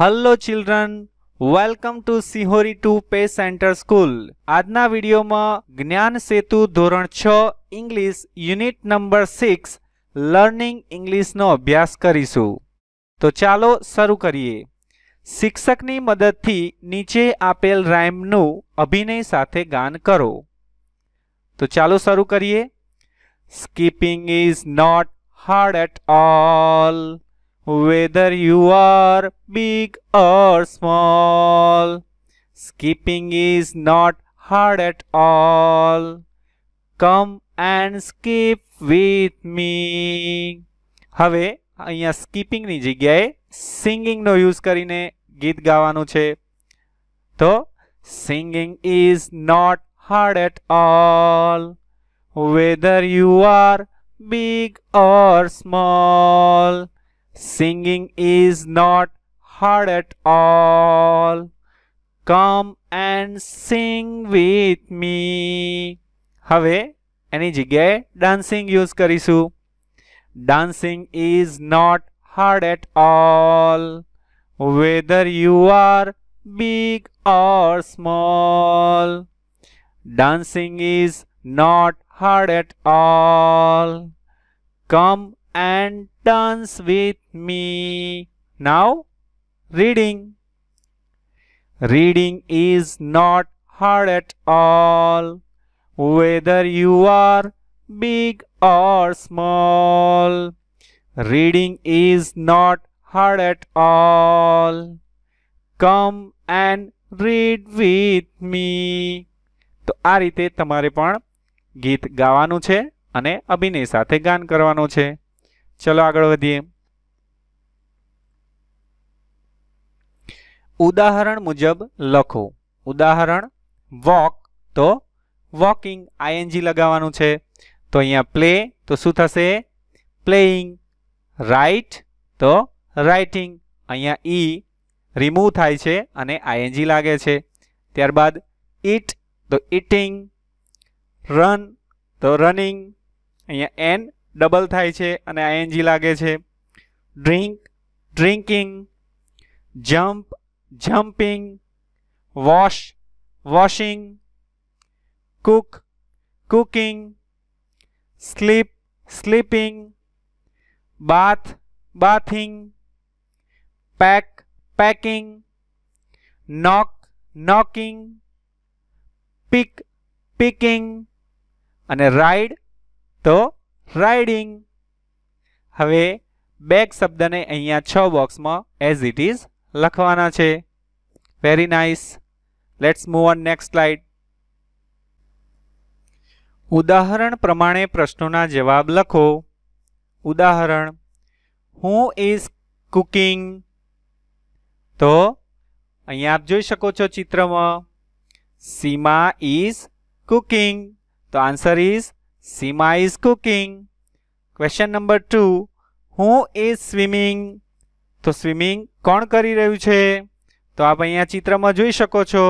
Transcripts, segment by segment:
Hello children welcome to Sihori two pay centre school આજના વિડીયોમાં જ્ઞાન સેતુ ધોરણ છ English unit number six learning ઇંગ્લિશનો અભ્યાસ કરીશું તો ચાલો શરૂ કરીએ શિક્ષકની મદદથી નીચે આપેલ રાઇમનું અભિનય સાથે ગાન કરો તો ચાલો શરૂ કરીએ skipping is not hard at all whether you are big or small. Skipping is not hard at all. Come and skip with me. હવે અહીંયા સ્કીપિંગની જગ્યાએ સિંગિંગનો યુઝ કરીને ગીત ગાવાનું છે તો singing is not hard at all. Whether you are big or small. Singing is not hard at all. Come and sing with me. હવે એની જગ્યાએ dancing યુઝ કરીશું Dancing is not hard at all. Whether you are big or small. Dancing is not hard at all. Come and dance with me. Now, reading. Reading is not hard at all, whether you are big or small. Reading is not hard at all. Come and read with me તો આ રીતે તમારે પણ ગીત ગાવાનું છે અને અભિનય સાથે ગાન કરવાનું છે ચલો આગળ વધીએ ઉદાહરણ મુજબ લખો ઉદાહરણ વોક તો વોકિંગ આઈએનજી લગાવવાનું છે તો અહીંયા પ્લે તો શું થશે પ્લેઇંગ રાઇટ તો રાઇટિંગ અહીંયા ઈ e રિમૂવ થાય છે અને આઈએનજી લાગે છે ત્યારબાદ ઇટ તો ઇટિંગ રન તો રનિંગ અહીંયા એન ડબલ થાય છે અને આઈએનજી લાગે છે drink drinking jump jumping wash washing cook cooking sleep sleeping bath bathing pack packing knock knocking pick picking અને રાઈડ તો રાઇડિંગ હવે બેગ શબ્દને અહીંયા છ બોક્સમાં એઝ ઇટ ઇઝ લખવાના છે very nice let's move on next slide ઉદાહરણ પ્રમાણે પ્રશ્નોના જવાબ લખો ઉદાહરણ હું ઇઝ કુકિંગ તો અહીંયા આપ જોઈ શકો છો ચિત્રમાં સીમા ઇઝ કુકિંગ તો answer is Seema is cooking question number two who is swimming તો સ્વિમિંગ કોણ કરી રહ્યું છે તો આપ અહીંયા ચિત્રમાં જોઈ શકો છો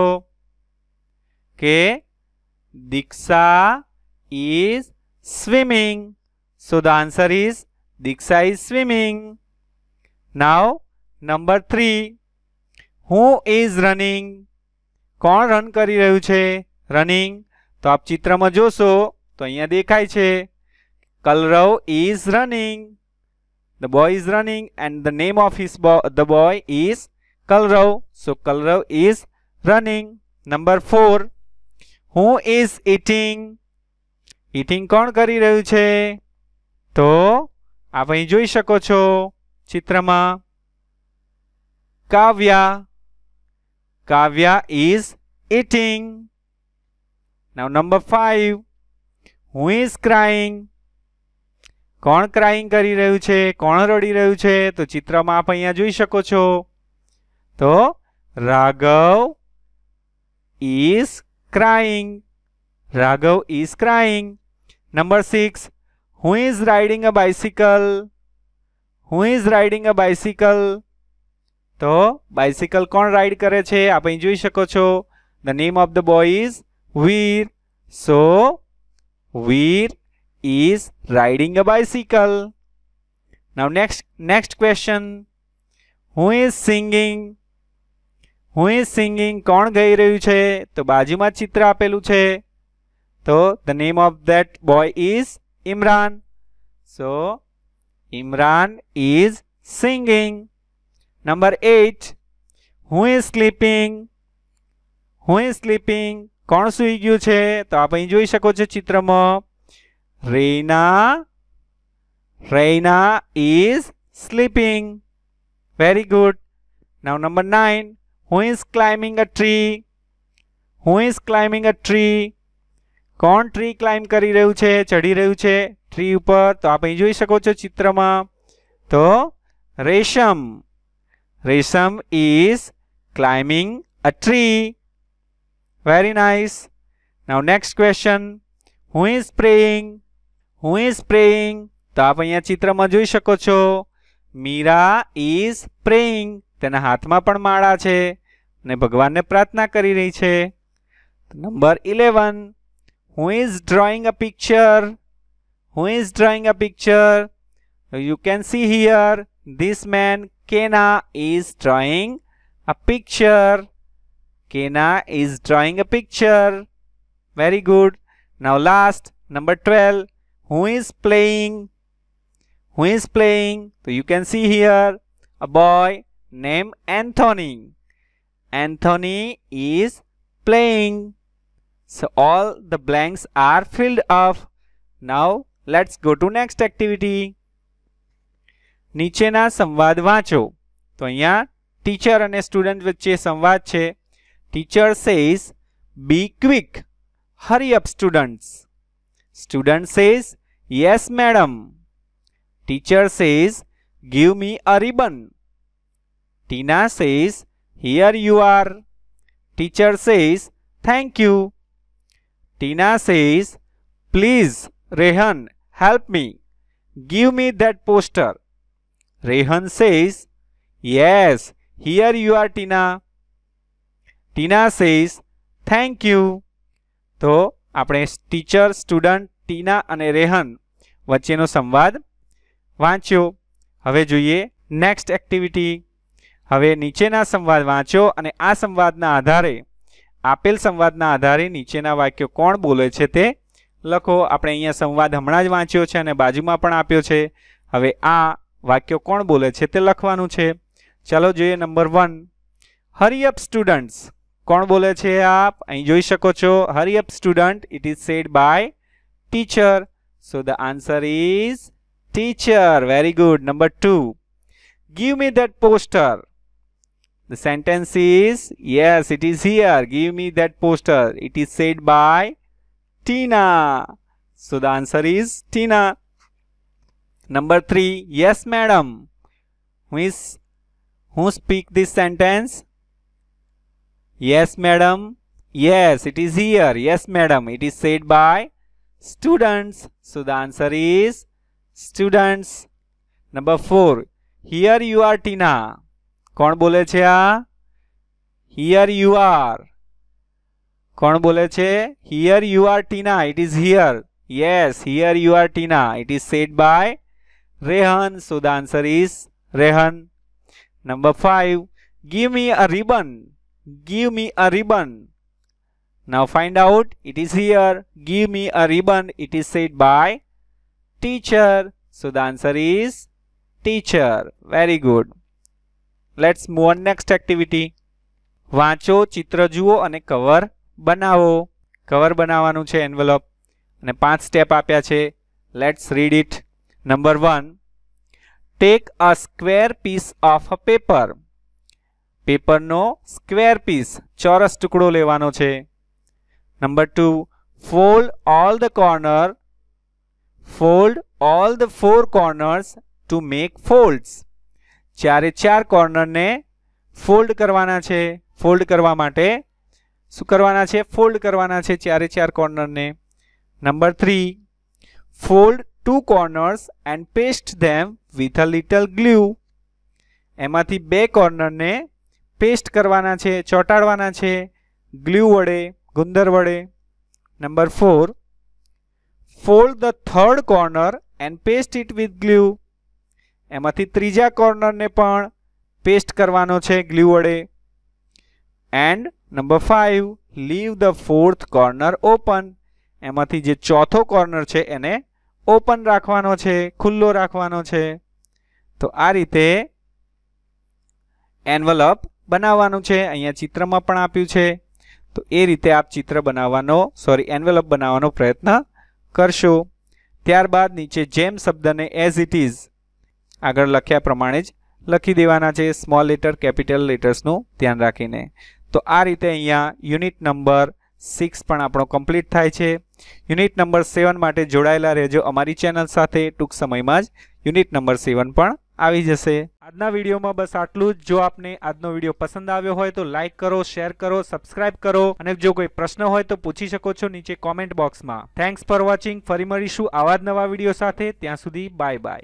કે Diksha is swimming so the answer is Diksha is swimming now number three who is running કોણ રન કરી રહ્યું છે રનિંગ તો આપ ચિત્રમાં જોશો તો અહીંયા દેખાય છે Kalrav is running the boy is running and the name of his the boy is Kalrav so Kalrav is running number four who is eating eating કોણ કરી રહ્યું છે તો આપ અહીં જોઈ શકો છો ચિત્રમાં Kavya Kavya is eating now number five who is crying કોણ ક્રાઇંગ કરી રહ્યું છે કોણ રડી રહ્યું છે તો ચિત્રમાં આપ અહીંયા જોઈ શકો છો તો Raghav is crying Raghav is crying number six who is riding a bicycle who is riding a bicycle તો બાઇસિકલ કોણ રાઇડ કરે છે આપ અહીં જોઈ શકો છો the name of the boy is Veer so Veer is riding a bicycle. Now next next question. Who is singing? Who is singing? કોણ रही રહ્યું तो बाजू में ચિત્ર આપેલું છે तो the name of that boy is Imran. So Imran is singing. Number 8. Who is sleeping? Who is sleeping? કોણ સૂઈ ગયું છે તો આપ અહીં જોઈ શકો છો ચિત્રમાં Raina Raina is sleeping very good now number nine who is climbing a tree who is climbing a tree કોણ ટ્રી ક્લાઇમ્બ કરી રહ્યું છે ચડી રહ્યું છે ટ્રી ઉપર તો આપ અહીં જોઈ શકો છો ચિત્રમાં તો Resham Resham is climbing a tree Very nice. Now next question. Who is praying? Who is praying? તો આપ અહીંયા ચિત્રમાં જોઈ શકો છો મીરા ઇઝ પ્રેઇંગ તેના હાથમાં પણ માળા છે અને ભગવાનને પ્રાર્થના કરી રહી છે number eleven who is drawing a picture who is drawing a picture you can see here this man Kena is drawing a picture Kena is drawing a picture. Very good. Now last, number 12. Who is playing? Who is playing? So you can see here a boy named Anthony. Anthony is playing. So all the blanks are filled up. Now let's go to next activity. નીચેના સંવાદ વાંચો તો અહીંયા teacher અને student વચ્ચે સંવાદ છે Teacher says, be quick. Hurry up students. Student says, yes madam. Teacher says, give me a ribbon. Tina says, here you are. Teacher says, thank you. Tina says, please Rehan, help me. Give me that poster. Rehan says, yes, here you are Tina. Tina says thank you તો આપણે teacher student ટીના અને રેહન વચ્ચેનો સંવાદ વાંચ્યો હવે જોઈએ next activity હવે નીચેના સંવાદ વાંચો અને આ સંવાદના આધારે આપેલ સંવાદના આધારે નીચેના વાક્યો કોણ બોલે છે તે લખો આપણે અહીંયા સંવાદ હમણાં જ વાંચ્યો છે અને બાજુમાં પણ આપ્યો છે હવે આ વાક્યો કોણ બોલે છે તે લખવાનું છે ચાલો જોઈએ નંબર વન હરી સ્ટુડન્ટ્સ कौन बोले छे आप અહીં જોઈ શકો છો hurry up student it is said by teacher so the answer is teacher very good number two give me poster The sentence is, yes, it is here. Give me that poster. It is said by Tina. So the answer is Tina. Number three, yes, madam. Who is, who speak this sentence? Yes, madam. Yes, it is here. Yes, madam. It is said by students. So the answer is students. Number four. Here you are, Tina. કોણ બોલે છે આ here you R કોણ બોલે છે here you are Tina it is here yes here you are Tina it is said by Rehan so the answer is Rehan number five give me a ribbon give me a ribbon now find out it is here give me a ribbon it is said by teacher so the answer is teacher very good let's move on next activity vaancho chitra juo ane cover banavo cover banavanu che envelope ane 5 step aapya che let's read it number 1 take a square piece of a paper પેપરનો square piece ચોરસ ટુકડો લેવાનો છે number two fold all the corner fold all the four corners to make folds ચારે ચાર કોર્નરને fold કરવાના છે fold કરવા માટે શું કરવાના છે ફોલ્ડ કરવાના છે ચારે ચાર કોર્નરને number three fold two corners and paste them with a little glue એમાંથી બે કોર્નરને પેસ્ટ કરવાના છે ચોંટાડવાના છે ગ્લ્યુ વડે ગુંદર વડે number four fold the third corner and paste it with glue એમાંથી ત્રીજા કોર્નરને પણ પેસ્ટ કરવાનો છે ગ્લુ વડે and number five leave the fourth corner open એમાંથી જે ચોથો કોર્નર છે એને ઓપન રાખવાનો છે ખુલ્લો રાખવાનો છે તો આ રીતે એન્વલપ બનાવવાનું છે અહીંયા ચિત્રમાં પણ આપ્યું છે તો એ રીતે આપ ચિત્ર બનાવવાનો સોરી એન્વેલપ બનાવવાનો પ્રયત્ન કરશો ત્યારબાદ નીચે જેમ શબ્દને એઝ ઇટ ઇઝ આગળ લખ્યા પ્રમાણે જ લખી દેવાના છે સ્મોલ લેટર કેપિટલ લેટર્સનું ધ્યાન રાખીને તો આ રીતે અહીંયા યુનિટ નંબર સિક્સ પણ આપણો કમ્પ્લીટ થાય છે યુનિટ નંબર સેવન માટે જોડાયેલા રહેજો અમારી ચેનલ સાથે ટૂંક સમયમાં જ યુનિટ નંબર સેવન પણ આવી જશે આજના વિડિયોમાં બસ આટલું જ જો આપને આજનો વિડિયો પસંદ આવ્યો હોય તો લાઈક કરો શેર કરો સબસ્ક્રાઇબ કરો અને જો કોઈ પ્રશ્ન હોય તો પૂછી શકો છો નીચે કોમેન્ટ બોક્સમાં થેન્ક્સ ફોર વોચિંગ ફરી મળીશું આવા નવા વિડિયો સાથે ત્યાં સુધી બાય બાય